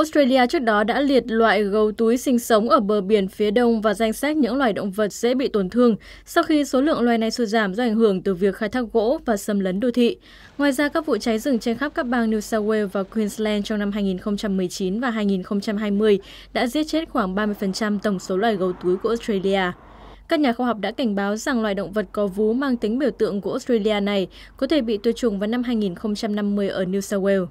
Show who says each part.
Speaker 1: Australia trước đó đã liệt loại gấu túi sinh sống ở bờ biển phía đông và danh sách những loài động vật dễ bị tổn thương sau khi số lượng loài này sụt giảm do ảnh hưởng từ việc khai thác gỗ và xâm lấn đô thị. Ngoài ra, các vụ cháy rừng trên khắp các bang New South Wales và Queensland trong năm 2019 và 2020 đã giết chết khoảng 30% tổng số loài gấu túi của Australia. Các nhà khoa học đã cảnh báo rằng loài động vật có vú mang tính biểu tượng của Australia này có thể bị tuyệt chủng vào năm 2050 ở New South Wales.